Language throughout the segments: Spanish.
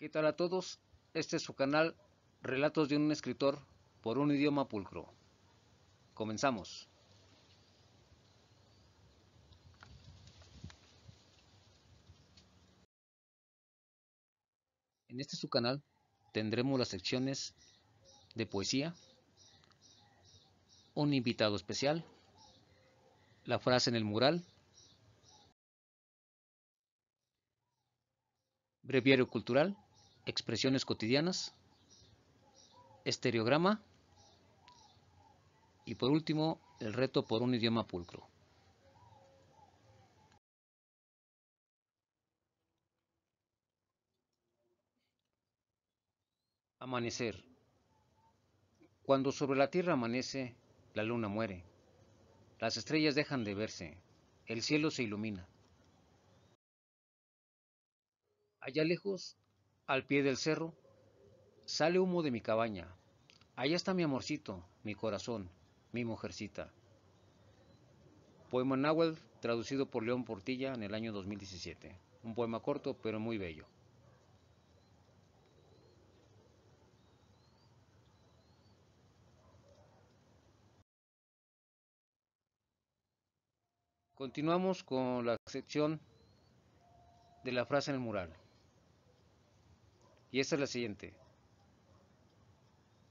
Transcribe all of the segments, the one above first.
¿Qué tal a todos? Este es su canal Relatos de un escritor por un idioma pulcro. Comenzamos. En este su canal tendremos las secciones de poesía, un invitado especial, la frase en el mural, breviario cultural, expresiones cotidianas, estereograma y por último el reto por un idioma pulcro. Amanecer. Cuando sobre la tierra amanece, la luna muere. Las estrellas dejan de verse. El cielo se ilumina. Allá lejos al pie del cerro sale humo de mi cabaña. Allá está mi amorcito, mi corazón, mi mujercita. Poema Nahuel, traducido por León Portilla en el año 2017. Un poema corto pero muy bello. Continuamos con la sección de la frase en el mural y esta es la siguiente.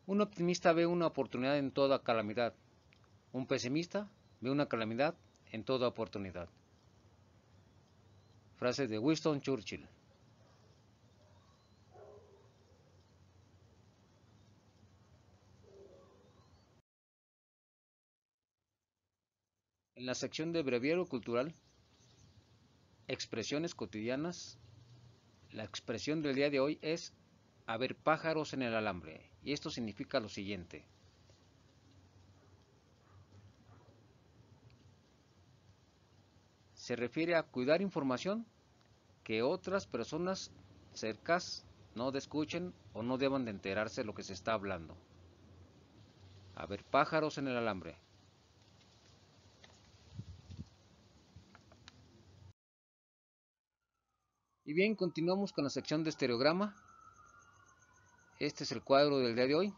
Un optimista ve una oportunidad en toda calamidad. Un pesimista ve una calamidad en toda oportunidad. Frase de Winston Churchill. En la sección de breviario cultural, expresiones cotidianas la expresión del día de hoy es haber pájaros en el alambre. Y esto significa lo siguiente. Se refiere a cuidar información que otras personas cercas no escuchen o no deban de enterarse de lo que se está hablando. Haber pájaros en el alambre. Y bien, continuamos con la sección de estereograma. Este es el cuadro del día de hoy.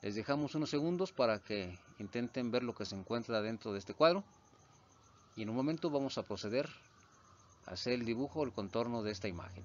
Les dejamos unos segundos para que intenten ver lo que se encuentra dentro de este cuadro. Y en un momento vamos a proceder a hacer el dibujo, o el contorno de esta imagen.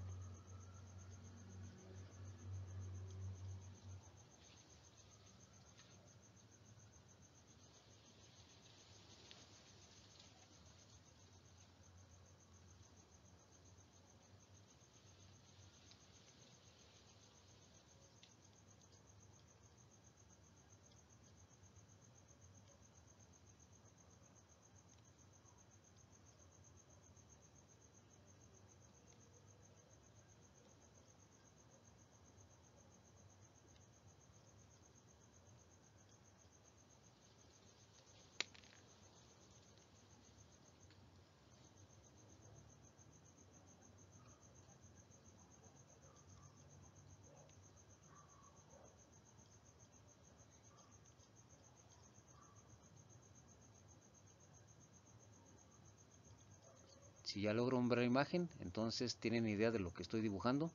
Si ya logro ver la imagen, entonces tienen idea de lo que estoy dibujando.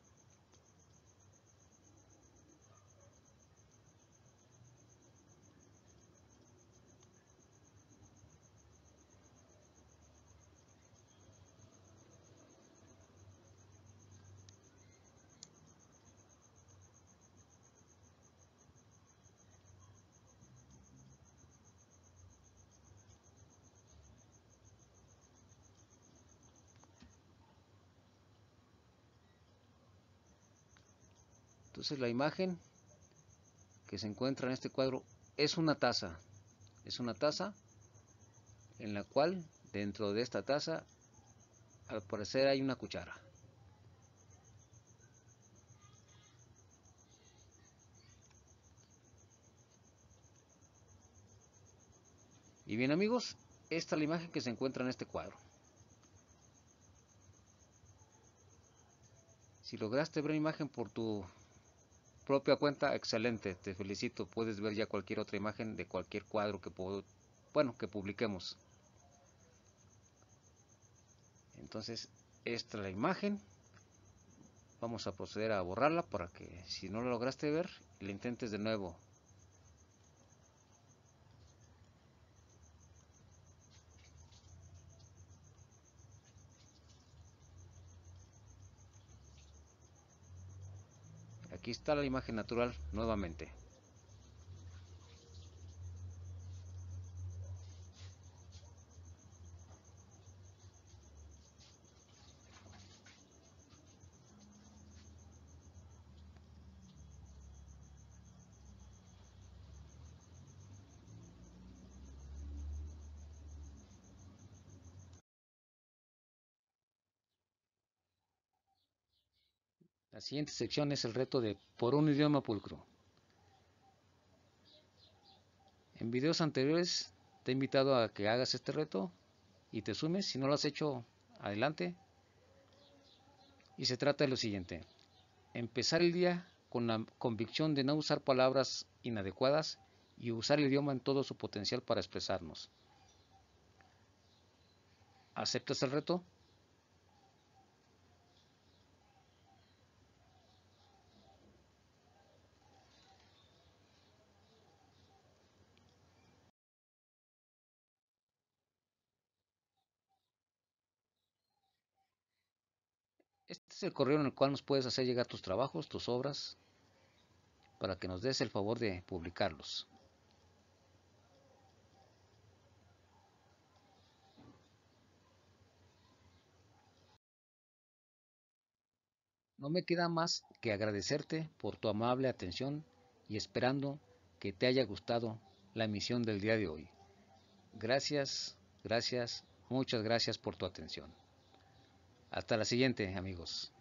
Entonces la imagen que se encuentra en este cuadro es una taza. Es una taza en la cual dentro de esta taza al parecer hay una cuchara. Y bien amigos, esta es la imagen que se encuentra en este cuadro. Si lograste ver la imagen por tu propia cuenta, excelente, te felicito. Puedes ver ya cualquier otra imagen de cualquier cuadro que puedo, bueno, que publiquemos. Entonces, esta es la imagen. Vamos a proceder a borrarla para que si no lo lograste ver, la intentes de nuevo. Aquí está la imagen natural nuevamente. La siguiente sección es el reto de por un idioma pulcro. En videos anteriores te he invitado a que hagas este reto y te sumes. Si no lo has hecho, adelante. Y se trata de lo siguiente. Empezar el día con la convicción de no usar palabras inadecuadas y usar el idioma en todo su potencial para expresarnos. ¿Aceptas el reto? Este es el correo en el cual nos puedes hacer llegar tus trabajos, tus obras, para que nos des el favor de publicarlos. No me queda más que agradecerte por tu amable atención y esperando que te haya gustado la emisión del día de hoy. Gracias, gracias, muchas gracias por tu atención. Hasta la siguiente, amigos.